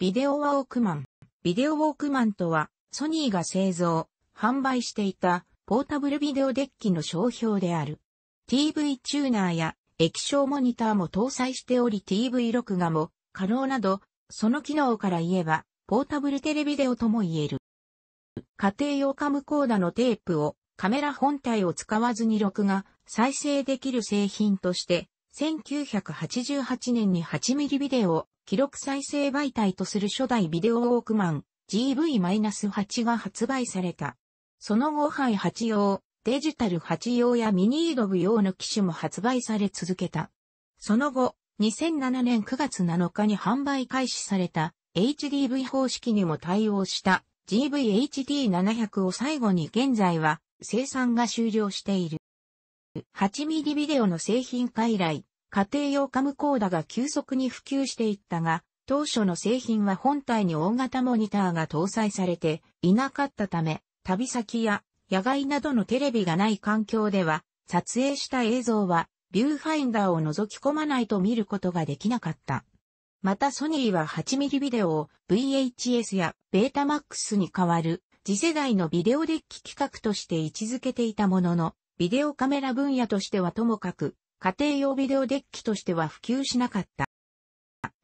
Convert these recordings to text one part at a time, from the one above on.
ビデオォークマン。ビデオウォークマンとは、ソニーが製造、販売していたポータブルビデオデッキの商標である。TV チューナーや液晶モニターも搭載しており TV 録画も可能など、その機能から言えば、ポータブルテレビデオとも言える。家庭用カムコーダのテープをカメラ本体を使わずに録画、再生できる製品として1988年に8ミリビデオ、記録再生媒体とする初代ビデオウォークマン GV-8 が発売された。その後ハイ8用、デジタル8用やミニードブ用の機種も発売され続けた。その後、2007年9月7日に販売開始された HDV 方式にも対応した GVHD700 を最後に現在は生産が終了している。8ミリビデオの製品化以来、家庭用カムコーダが急速に普及していったが、当初の製品は本体に大型モニターが搭載されていなかったため、旅先や野外などのテレビがない環境では、撮影した映像は、ビューファインダーを覗き込まないと見ることができなかった。またソニーは8ミリビデオを VHS やベータマックスに代わる次世代のビデオデッキ規格として位置づけていたものの、ビデオカメラ分野としてはともかく、家庭用ビデオデッキとしては普及しなかった。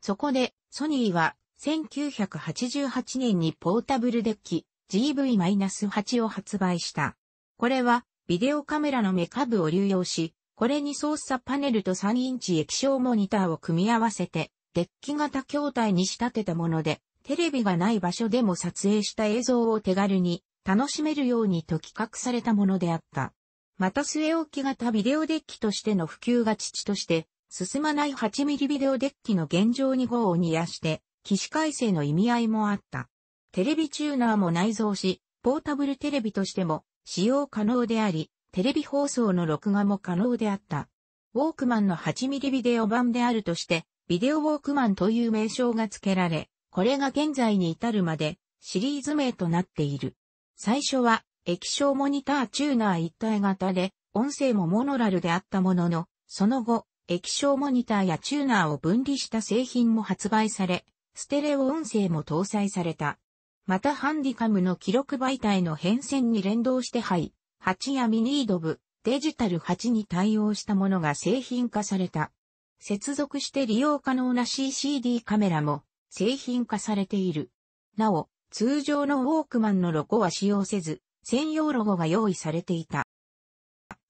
そこで、ソニーは、1988年にポータブルデッキ GV-8 を発売した。これは、ビデオカメラのメカ部を流用し、これに操作パネルと3インチ液晶モニターを組み合わせて、デッキ型筐体に仕立てたもので、テレビがない場所でも撮影した映像を手軽に楽しめるようにと企画されたものであった。また据え置き型ビデオデッキとしての普及が父として、進まない 8mm ビデオデッキの現状に号を煮やして、起死回生の意味合いもあった。テレビチューナーも内蔵し、ポータブルテレビとしても使用可能であり、テレビ放送の録画も可能であった。ウォークマンの 8mm ビデオ版であるとして、ビデオウォークマンという名称が付けられ、これが現在に至るまでシリーズ名となっている。最初は液晶モニターチューナー一体型で、音声もモノラルであったものの、その後、液晶モニターやチューナーを分離した製品も発売され、ステレオ音声も搭載された。またハンディカムの記録媒体の変遷に連動してハイ、8やミニードブ、デジタル8に対応したものが製品化された。接続して利用可能な CCD カメラも製品化されている。なお、通常のウォークマンのロゴは使用せず、専用ロゴが用意されていた。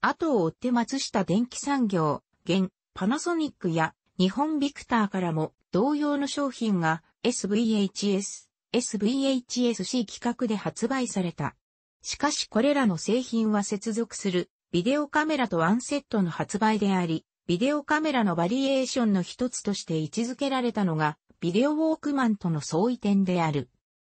後を追って松下電気産業、現、パナソニックや日本ビクターからも同様の商品が SVHS、SVHSC 規格で発売された。しかしこれらの製品は接続するビデオカメラとワンセットの発売であり、ビデオカメラのバリエーションの一つとして位置づけられたのが、ビデオウォークマンとの相違点である。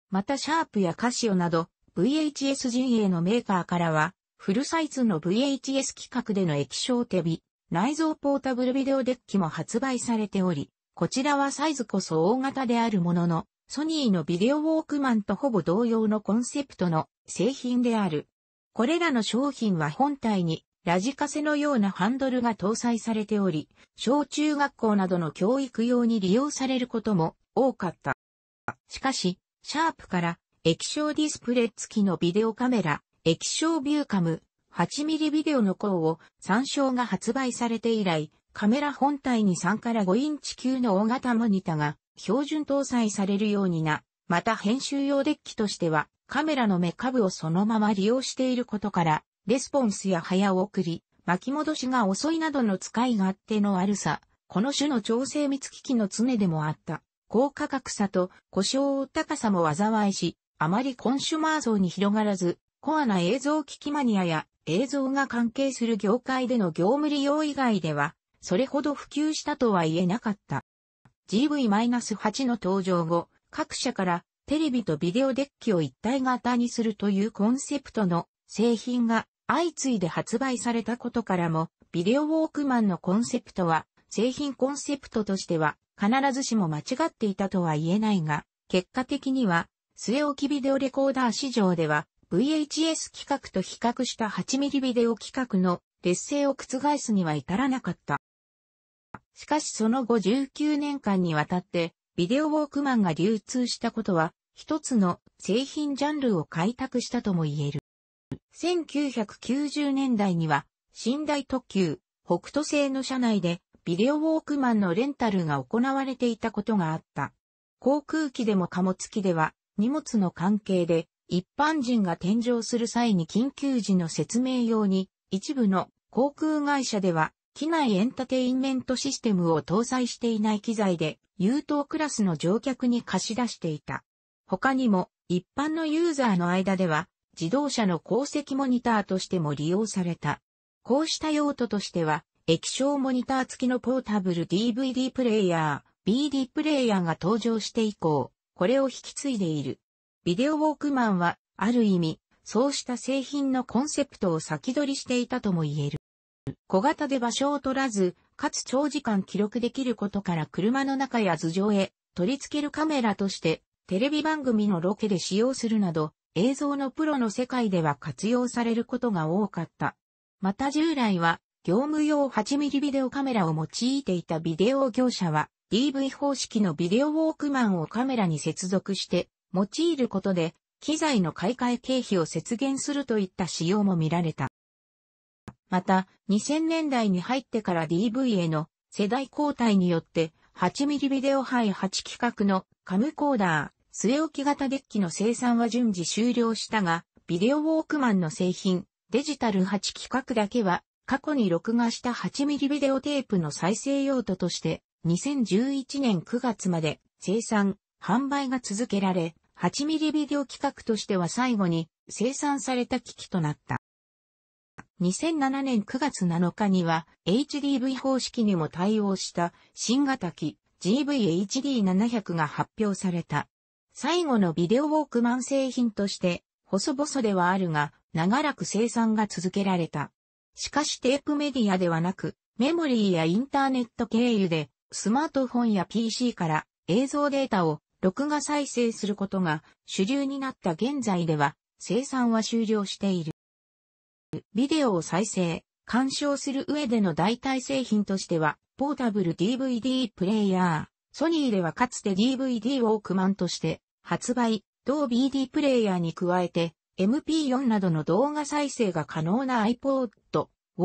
またシャープやカシオなど、VHS 陣営のメーカーからは、フルサイズの VHS 規格での液晶手ビ、内蔵ポータブルビデオデッキも発売されており、こちらはサイズこそ大型であるものの、ソニーのビデオウォークマンとほぼ同様のコンセプトの製品である。これらの商品は本体にラジカセのようなハンドルが搭載されており、小中学校などの教育用に利用されることも多かった。しかし、シャープから液晶ディスプレイ付きのビデオカメラ、液晶ビューカム、8mm ビデオの項を参照が発売されて以来、カメラ本体に3から5インチ級の大型モニタが標準搭載されるようにな、また編集用デッキとしてはカメラの目下部をそのまま利用していることから、レスポンスや早送り、巻き戻しが遅いなどの使い勝手の悪さ、この種の調整密機器の常でもあった。高価格差と故障高さも災いし、あまりコンシュマー層に広がらず、コアな映像機器マニアや映像が関係する業界での業務利用以外では、それほど普及したとは言えなかった。GV-8 の登場後、各社からテレビとビデオデッキを一体型にするというコンセプトの製品が相次いで発売されたことからも、ビデオウォークマンのコンセプトは、製品コンセプトとしては必ずしも間違っていたとは言えないが、結果的には末置きビデオレコーダー市場では、VHS 規格と比較した 8mm ビデオ規格の劣勢を覆すには至らなかった。しかしその後19年間にわたって、ビデオウォークマンが流通したことは、一つの製品ジャンルを開拓したとも言える。1990年代には、寝台特急、北斗製の車内で、ビデオウォークマンのレンタルが行われていたことがあった。航空機でも貨物機では、荷物の関係で、一般人が添乗する際に緊急時の説明用に、一部の航空会社では、機内エンタテインメントシステムを搭載していない機材で、優等クラスの乗客に貸し出していた。他にも、一般のユーザーの間では、自動車の鉱石モニターとしても利用された。こうした用途としては、液晶モニター付きのポータブル DVD プレイヤー、BD プレイヤーが登場して以降、これを引き継いでいる。ビデオウォークマンは、ある意味、そうした製品のコンセプトを先取りしていたとも言える。小型で場所を取らず、かつ長時間記録できることから車の中や頭上へ取り付けるカメラとしてテレビ番組のロケで使用するなど映像のプロの世界では活用されることが多かった。また従来は業務用 8mm ビデオカメラを用いていたビデオ業者は DV 方式のビデオウォークマンをカメラに接続して用いることで機材の買い替え経費を節減するといった仕様も見られた。また、2000年代に入ってから DV への世代交代によって8ミリビデオハイ8規格のカムコーダー、据え置き型デッキの生産は順次終了したが、ビデオウォークマンの製品、デジタル8規格だけは過去に録画した8ミリビデオテープの再生用途として2011年9月まで生産、販売が続けられ、8ミリビデオ企画としては最後に生産された機器となった。2007年9月7日には HDV 方式にも対応した新型機 GVHD700 が発表された。最後のビデオウォークマン製品として細々ではあるが長らく生産が続けられた。しかしテープメディアではなくメモリーやインターネット経由でスマートフォンや PC から映像データを録画再生することが主流になった現在では生産は終了している。ビデオを再生、鑑賞する上での代替製品としては、ポータブル DVD プレイヤー、ソニーではかつて DVD ウォークマンとして発売、同 BD プレイヤーに加えて、MP4 などの動画再生が可能な iPod、ウォ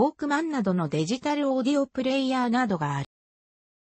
ークマンなどのデジタルオーディオプレイヤーなどがある。